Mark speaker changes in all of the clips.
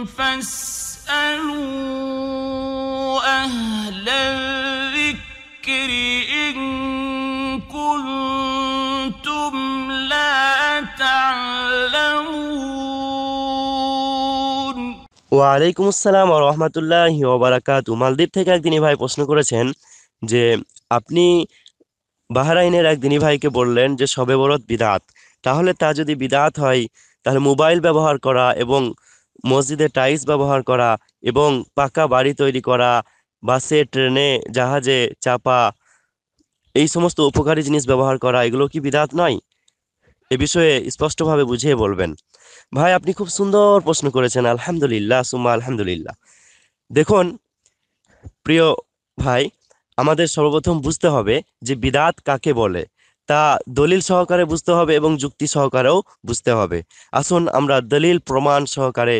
Speaker 1: ওয়ালাইকুম আসসালাম রহমতুল্লাহ ওবারাকাত মালদ্বীপ থেকে একদিনই ভাই প্রশ্ন করেছেন যে আপনি বাহরাইনের একদিনই ভাইকে বললেন যে সবে বরত বিদাত তাহলে তা যদি বিদাত হয় তাহলে মোবাইল ব্যবহার করা এবং মসজিদে টাইলস ব্যবহার করা এবং পাকা বাড়ি তৈরি করা বাসে ট্রেনে জাহাজে চাপা এই সমস্ত উপকারী জিনিস ব্যবহার করা এগুলো কি বিদাত নয় এ বিষয়ে স্পষ্টভাবে বুঝিয়ে বলবেন ভাই আপনি খুব সুন্দর প্রশ্ন করেছেন আলহামদুলিল্লাহ সুমা আলহামদুলিল্লাহ দেখুন প্রিয় ভাই আমাদের সর্বপ্রথম বুঝতে হবে যে বিদাত কাকে বলে তা দলিল সহকারে বুঝতে হবে এবং যুক্তি সহকারেও বুঝতে হবে আসুন আমরা দলিল প্রমাণ সহকারে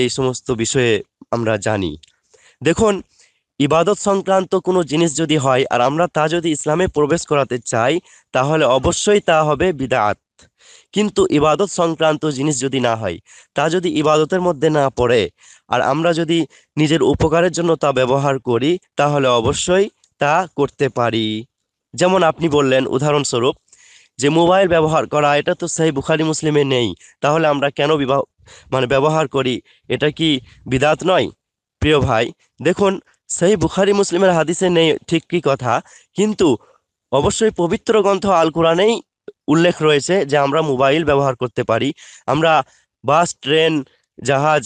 Speaker 1: এই সমস্ত বিষয়ে আমরা জানি দেখুন ইবাদত সংক্রান্ত কোনো জিনিস যদি হয় আর আমরা তা যদি ইসলামে প্রবেশ করাতে চাই তাহলে অবশ্যই তা হবে বিদাত কিন্তু ইবাদত সংক্রান্ত জিনিস যদি না হয় তা যদি ইবাদতের মধ্যে না পড়ে আর আমরা যদি নিজের উপকারের জন্য তা ব্যবহার করি তাহলে অবশ্যই তা করতে পারি যেমন আপনি বললেন উদাহরণস্বরূপ যে মোবাইল ব্যবহার করা এটা তো সেই বুখারি মুসলিমে নেই তাহলে আমরা কেন বিবাহ মানে ব্যবহার করি এটা কি বিদাত নয় প্রিয় ভাই দেখুন সেই বুখারি মুসলিমের হাদিসে নেই ঠিক কি কথা কিন্তু অবশ্যই পবিত্র গ্রন্থ আল কোরআনেই উল্লেখ রয়েছে যে আমরা মোবাইল ব্যবহার করতে পারি আমরা বাস ট্রেন জাহাজ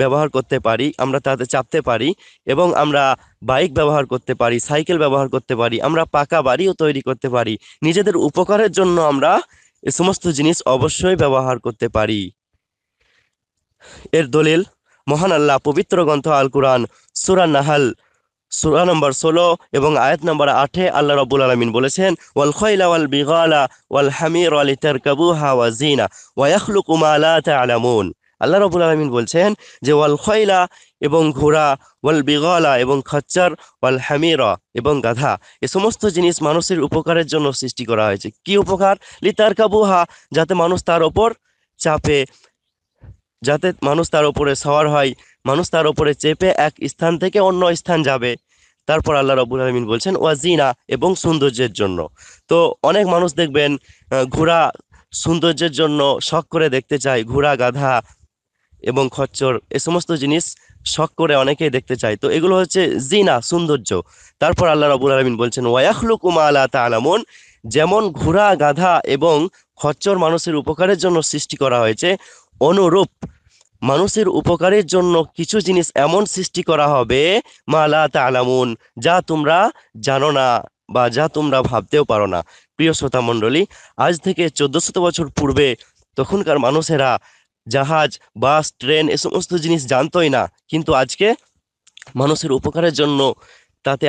Speaker 1: ব্যবহার করতে পারি আমরা তাতে চাপতে পারি এবং আমরা বাইক ব্যবহার করতে পারি সাইকেল ব্যবহার করতে পারি আমরা পাকা বাড়িও তৈরি করতে পারি নিজেদের উপকারের জন্য আমরা এ সমস্ত জিনিস অবশ্যই ব্যবহার করতে পারি এর দলিল মহান আল্লাহ পবিত্র গ্রন্থ আল কুরআন সুরা নাহাল সুরা নম্বর ষোলো এবং আয়াত নম্বর আটে আল্লাহ রবুল আলমিন বলেছেন ওয়াল খৈলা ওয়াল বিগলা ওয়াল হামির ওয়াল ইতার কাবুহা ওয়াজিনা ওয়াখলুকুমালা আলামুন আল্লাহ রবুল আলমিন বলছেন যে ওয়াল খয়লা এবং ঘোড়া ওয়াল বিগলা এবং খচ্চর ওয়াল হামিরা এবং গাধা এ সমস্ত জিনিস মানুষের উপকারের জন্য সৃষ্টি করা হয়েছে কি উপকার লিতার কাবুহা যাতে মানুষ তার ওপর চাপে যাতে মানুষ তার ওপরে সওয়ার হয় মানুষ তার ওপরে চেপে এক স্থান থেকে অন্য স্থান যাবে তারপর আল্লাহ রবুল আলমিন বলছেন ওয়াজিনা এবং সৌন্দর্যের জন্য তো অনেক মানুষ দেখবেন ঘোড়া সৌন্দর্যের জন্য শখ করে দেখতে চায় ঘোড়া গাধা এবং খচ্চর এ সমস্ত জিনিস শখ করে অনেকেই দেখতে চায় তো এগুলো হচ্ছে জিনা সৌন্দর্য তারপর আল্লাহ রাবুল আলমিন বলছেন ওয়াখলু কুমা আলা তালামন যেমন ঘোড়া গাধা এবং খচ্চর মানুষের উপকারের জন্য সৃষ্টি করা হয়েছে অনুরূপ মানুষের উপকারের জন্য কিছু জিনিস এমন সৃষ্টি করা হবে মালা তালামুন যা তোমরা জানো না বা যা তোমরা ভাবতেও পারো না প্রিয় শ্রোতা মণ্ডলী আজ থেকে চোদ্দশত বছর পূর্বে তখনকার মানুষেরা জাহাজ বাস ট্রেন এ সমস্ত জিনিস জানতই না কিন্তু আজকে মানুষের উপকারের জন্য তাতে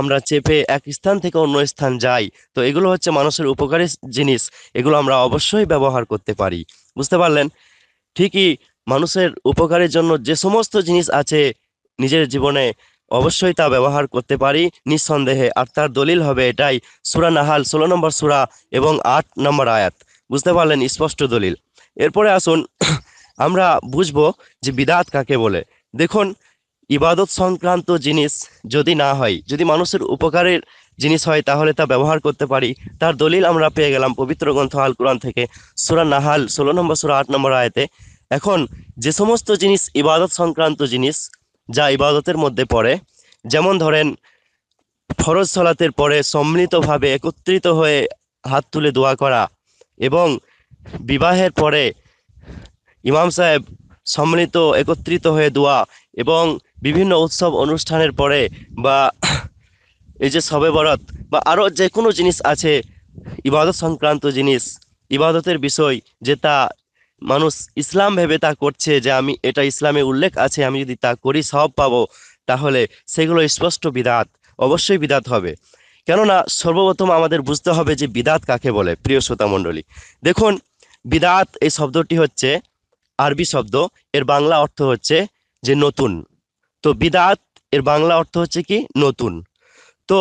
Speaker 1: আমরা চেপে এক স্থান থেকে অন্য স্থান যাই তো এগুলো হচ্ছে মানুষের উপকারের জিনিস এগুলো আমরা অবশ্যই ব্যবহার করতে পারি বুঝতে পারলেন ঠিকই মানুষের উপকারের জন্য যে সমস্ত জিনিস আছে নিজের জীবনে অবশ্যই তা ব্যবহার করতে পারি নিঃসন্দেহে আর তার দলিল হবে এটাই সুরা নাহাল ষোলো নম্বর সুরা এবং আট নম্বর আয়াত বুঝতে পারলেন স্পষ্ট দলিল এরপরে আসুন আমরা বুঝবো যে বিদাত কাকে বলে দেখুন ইবাদত সংক্রান্ত জিনিস যদি না হয় যদি মানুষের উপকারের জিনিস হয় তাহলে তা ব্যবহার করতে পারি তার দলিল আমরা পেয়ে গেলাম পবিত্র গ্রন্থ আল কোরআন থেকে সুরা নাহাল ষোলো নম্বর সুরা আট নম্বর আয়তে এখন যে সমস্ত জিনিস ইবাদত সংক্রান্ত জিনিস যা ইবাদতের মধ্যে পড়ে যেমন ধরেন ফরজ সলাতের পরে সম্মিলিতভাবে একত্রিত হয়ে হাত তুলে দোয়া করা এবং বিবাহের পরে ইমাম সাহেব সম্মিলিত একত্রিত হয়ে দোয়া এবং বিভিন্ন উৎসব অনুষ্ঠানের পরে বা এই যে সবে বরত বা আরও যে কোনো জিনিস আছে ইবাদত সংক্রান্ত জিনিস ইবাদতের বিষয় যে তা মানুষ ইসলাম ভেবে তা করছে যে আমি এটা ইসলামে উল্লেখ আছে আমি যদি তা করি সব পাবো তাহলে সেগুলো স্পষ্ট বিদাত অবশ্যই বিদাত হবে কেননা সর্বপ্রথম আমাদের বুঝতে হবে যে বিদাত কাকে বলে প্রিয় শ্রোতা মণ্ডলী দেখুন বিদাত এই শব্দটি হচ্ছে আরবি শব্দ এর বাংলা অর্থ হচ্ছে যে নতুন তো বিদাত এর বাংলা অর্থ হচ্ছে কি নতুন তো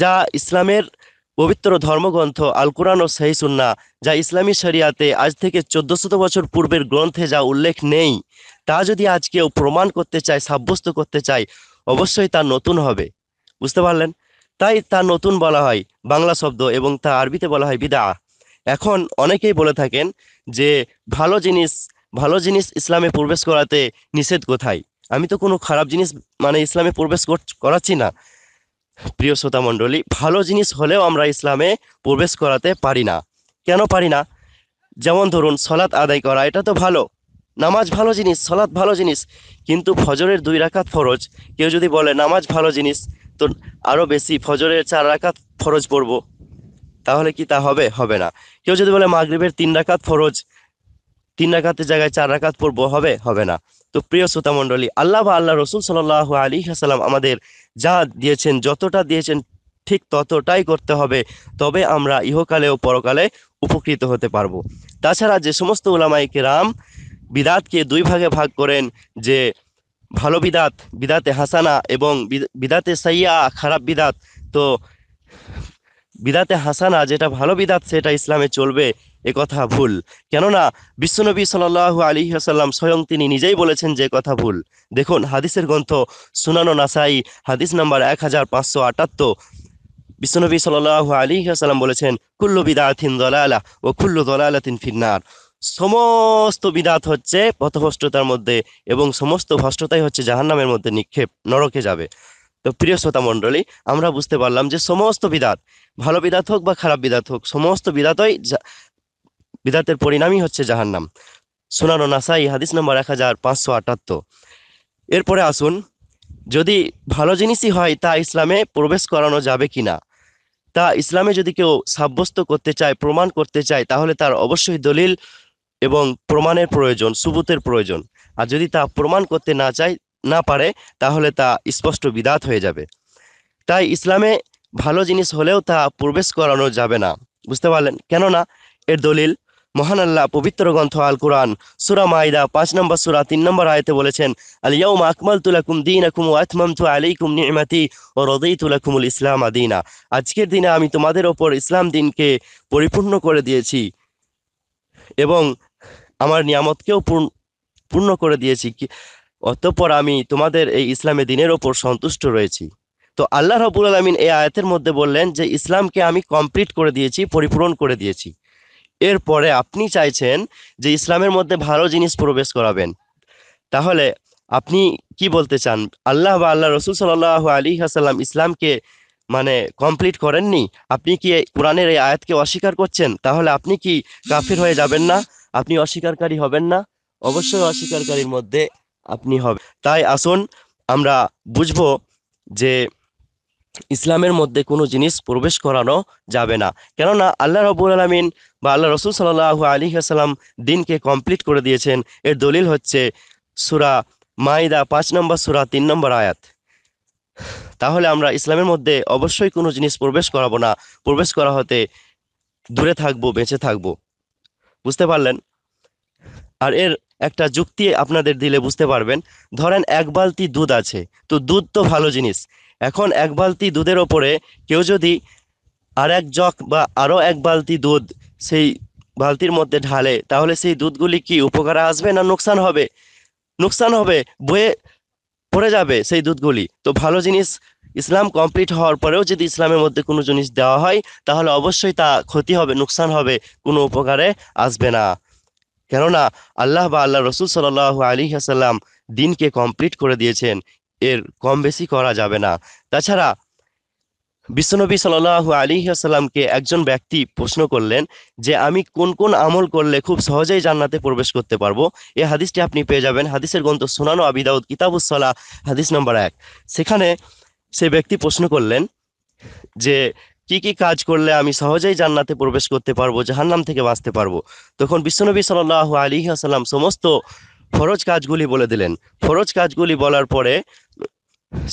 Speaker 1: যা ইসলামের পবিত্র ধর্মগ্রন্থ আল কোরআন ও সহিসুন্না যা ইসলামী শরিয়াতে আজ থেকে চোদ্দশত বছর পূর্বের গ্রন্থে যা উল্লেখ নেই তা যদি আজ কেউ প্রমাণ করতে চায় সাব্যস্ত করতে চায় অবশ্যই তা নতুন হবে বুঝতে পারলেন তাই তা নতুন বলা হয় বাংলা শব্দ এবং তা আরবিতে বলা হয় বিদা এখন অনেকেই বলে থাকেন যে ভালো জিনিস ভালো জিনিস ইসলামে প্রবেশ করাতে নিষেধ কোথায় আমি তো কোনো খারাপ জিনিস মানে ইসলামে প্রবেশ করাচ্ছি না প্রিয় শ্রোতা মণ্ডলী ভালো জিনিস হলেও আমরা ইসলামে প্রবেশ করাতে পারি না কেন পারি না যেমন ধরুন সলাৎ আদায় করা এটা তো ভালো নামাজ ভালো জিনিস সলাৎ ভালো জিনিস কিন্তু ফজরের দুই রাকাত ফরজ কেউ যদি বলে নামাজ ভালো জিনিস তো আরও বেশি ফজরের চার রাখাত ফরজ পড়বো তাহলে কি তা হবে হবে না কেউ যদি বলে মাগরীবের তিন রাকাত ফরজ তিন রাকাতের জায়গায় চার রাকাত পড়বো হবে হবে না তো প্রিয় শ্রোতা মণ্ডলী আল্লাহ বা আল্লাহ রসুল সাল্লাহ আলী হাসালাম আমাদের যা দিয়েছেন যতটা দিয়েছেন ঠিক ততটাই করতে হবে তবে আমরা ইহকালে ও পরকালে উপকৃত হতে পারবো তাছাড়া যে সমস্ত ওলামাই কেরাম বিদাতকে দুই ভাগে ভাগ করেন যে ভালো বিদাত বিদাতে হাসানা এবং বিদাতে সাইয়া খারাপ বিদাত তো বিদাতে হাসানা যেটা ভালো বিদাত সেটা ইসলামে চলবে এ কথা ভুল কেননা বিশ্বনবী সাল আলী আসাল্লাম স্বয়ং তিনি নিজেই বলেছেন যে কথা ভুল দেখুন হাদিসের গ্রন্থ সুনানো নাসাই হাদিস নাম্বার এক হাজার পাঁচশো আটাত্তর বিশ্বনবী সাল আলী আসাল্লাম বলেছেন কুল্লু বিদাথিন দলালা ও কুল্লু দলালাতিন ফিন্নার সমস্ত বিদাত হচ্ছে পথভ্রষ্টতার মধ্যে এবং সমস্ত ভ্রষ্টতাই হচ্ছে জাহান্নামের মধ্যে নিক্ষেপ নরকে যাবে তো প্রিয় শ্রোতা মণ্ডলী আমরা বুঝতে পারলাম যে সমস্ত বিদাত ভালো বিদাত হোক বা খারাপ বিদাত হোক সমস্ত বিদাতই বিদাতের পরিণামই হচ্ছে জাহান্নাম সোনানো নাসাই হাদিস নম্বর এক হাজার পাঁচশো আটাত্তর এরপরে আসুন যদি ভালো জিনিসই হয় তা ইসলামে প্রবেশ করানো যাবে কি না তা ইসলামে যদি কেউ সাব্যস্ত করতে চায় প্রমাণ করতে চায় তাহলে তার অবশ্যই দলিল এবং প্রমাণের প্রয়োজন সুবুতের প্রয়োজন আর যদি তা প্রমাণ করতে না চায় না পারে তাহলে তা স্পষ্ট বিদাত হয়ে যাবে তাই ইসলামে ভালো জিনিস হলেও তা প্রবেশ করানো যাবে না বুঝতে পারলেন কেননা এর দলিল মহান আল্লাহ পবিত্র গ্রন্থ আল কোরআন সুরা মাইদা পাঁচ নম্বর সুরা তিন নম্বর আয়তে বলেছেন আলিয়াউম আকমাল তুলাকুম দিন আকুম আতমাম তু আলিকুম নিমাতি ও রদেই তুলাকুমুল ইসলাম আদিনা আজকের দিনে আমি তোমাদের ওপর ইসলাম দিনকে পরিপূর্ণ করে দিয়েছি এবং আমার নিয়ামতকেও পূর্ণ করে দিয়েছি অতঃপর আমি তোমাদের এই ইসলামের দিনের ওপর সন্তুষ্ট রয়েছি তো আল্লাহ রাবুল আলমিন এই আয়াতের মধ্যে বললেন যে ইসলামকে আমি কমপ্লিট করে দিয়েছি পরিপূরণ করে দিয়েছি এরপরে আপনি চাইছেন যে ইসলামের মধ্যে ভালো জিনিস প্রবেশ করাবেন তাহলে আপনি কি বলতে চান আল্লাহ বা আল্লাহ রসুল সাল্লাহ আলী হাসাল্লাম ইসলামকে মানে কমপ্লিট করেননি আপনি কি কোরআনের এই আয়াতকে অস্বীকার করছেন তাহলে আপনি কি কাফির হয়ে যাবেন না আপনি অস্বীকারী হবেন না অবশ্যই অস্বীকারীর মধ্যে আপনি হবে তাই আসুন আমরা বুঝব যে ইসলামের মধ্যে কোনো জিনিস প্রবেশ করানো যাবে না কেননা আল্লাহ রবুল আলমিন বা আল্লাহ রসুল সাল্লাহ আলী আসসালাম দিনকে কমপ্লিট করে দিয়েছেন এর দলিল হচ্ছে সুরা মাইদা পাঁচ নম্বর সুরা তিন নম্বর আয়াত তাহলে আমরা ইসলামের মধ্যে অবশ্যই কোনো জিনিস প্রবেশ করাবো না প্রবেশ করা হতে দূরে থাকবো বেঁচে থাকবো বুঝতে পারলেন আর এর একটা যুক্তি আপনাদের দিলে বুঝতে পারবেন ধরেন এক বালতি দুধ আছে তো দুধ তো ভালো জিনিস এখন এক বালতি দুধের ওপরে কেউ যদি আর এক জক বা আরও এক বালতি দুধ সেই বালতির মধ্যে ঢালে তাহলে সেই দুধগুলি কি উপকারে আসবে না নোকসান হবে নোকসান হবে বয়ে পড়ে যাবে সেই দুধগুলি তো ভালো জিনিস ইসলাম কমপ্লিট হওয়ার পরেও যদি ইসলামের মধ্যে কোনো জিনিস দেওয়া হয় তাহলে অবশ্যই তা ক্ষতি হবে নোকসান হবে কোনো উপকারে আসবে না কেননা আল্লাহ বা আল্লাহ রসুল সাল্লাহ আলী আসাল্লাম দিনকে কমপ্লিট করে দিয়েছেন এর কম বেশি করা যাবে না তাছাড়া বিশ্বনবী সাল্লাহ আলী আসাল্লামকে একজন ব্যক্তি প্রশ্ন করলেন যে আমি কোন কোন আমল করলে খুব সহজেই জান্নাতে প্রবেশ করতে পারবো এ হাদিসটি আপনি পেয়ে যাবেন হাদিসের গ্রন্থ সোনানো আবিদাউদ কিতাবুসলা হাদিস নম্বর এক সেখানে সে ব্যক্তি প্রশ্ন করলেন যে কি কি কাজ করলে আমি সহজেই জান্নাতে প্রবেশ করতে পারবো জাহান্নাম থেকে বাঁচতে পারবো তখন বিশ্বনবী সাল আলী আসালাম সমস্ত ফরজ কাজগুলি বলে দিলেন ফরজ কাজগুলি বলার পরে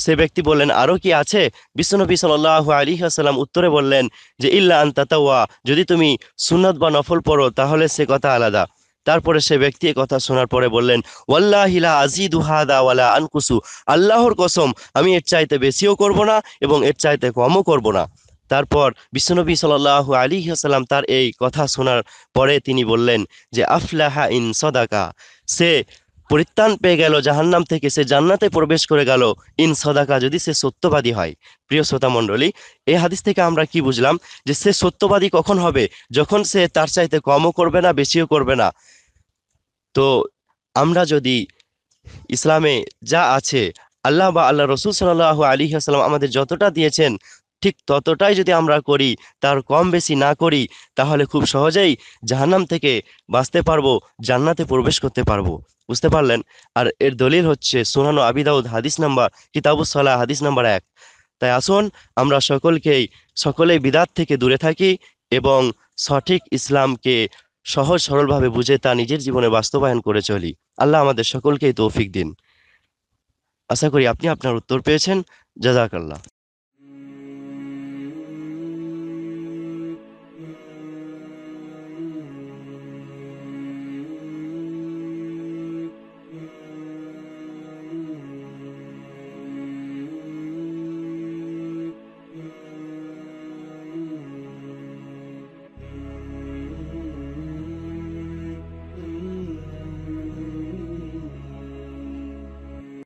Speaker 1: সে ব্যক্তি বললেন আরও কি আছে বিশ্বনবী সাল্লাহ আলী আসাল্লাম উত্তরে বললেন যে ইল্লা আন্তাতাওয়া যদি তুমি সুনাদ বা নফল পড়ো তাহলে সে কথা আলাদা তারপরে সে ব্যক্তি কথা শোনার পরে বললেন ওয়াল্লাহিলা আজিদ হাদা ওয়ালা আনকুসু আল্লাহর কসম আমি এর চাইতে বেশিও করব না এবং এর চাইতে কমও করব না তারপর বিশ্বনবী সাল্লাহ আলী আসাল্লাম তার এই কথা শোনার পরে তিনি বললেন যে আফলাহা ইন সদাকা সে পরিত্রাণ পেয়ে গেল জাহান্নাম থেকে সে জান্নাতে প্রবেশ করে গেল ইন সদাকা যদি সে সত্যবাদী হয় প্রিয় শ্রোতা মণ্ডলী এই হাদিস থেকে আমরা কি বুঝলাম যে সে সত্যবাদী কখন হবে যখন সে তার চাইতে কমও করবে না বেশিও করবে না তো আমরা যদি ইসলামে যা আছে আল্লাহ বা আল্লাহ রসুল সাল্লাহ আলী আসসালাম আমাদের যতটা দিয়েছেন ঠিক ততটাই যদি আমরা করি তার কম বেশি না করি তাহলে খুব সহজেই জাহান্নাম থেকে বাঁচতে পারবো জান্নাতে প্রবেশ করতে পারবো বুঝতে পারলেন আর এর দলিল হচ্ছে সোনানো আবিদাউদ হাদিস নাম্বার কিতাবুসলাহ হাদিস নাম্বার এক তাই আসুন আমরা সকলকেই সকলেই বিদাত থেকে দূরে থাকি এবং সঠিক ইসলামকে সহজ সরলভাবে বুঝে তা নিজের জীবনে বাস্তবায়ন করে চলি আল্লাহ আমাদের সকলকেই তৌফিক দিন আশা করি আপনি আপনার উত্তর পেয়েছেন জাজাকাল্লাহ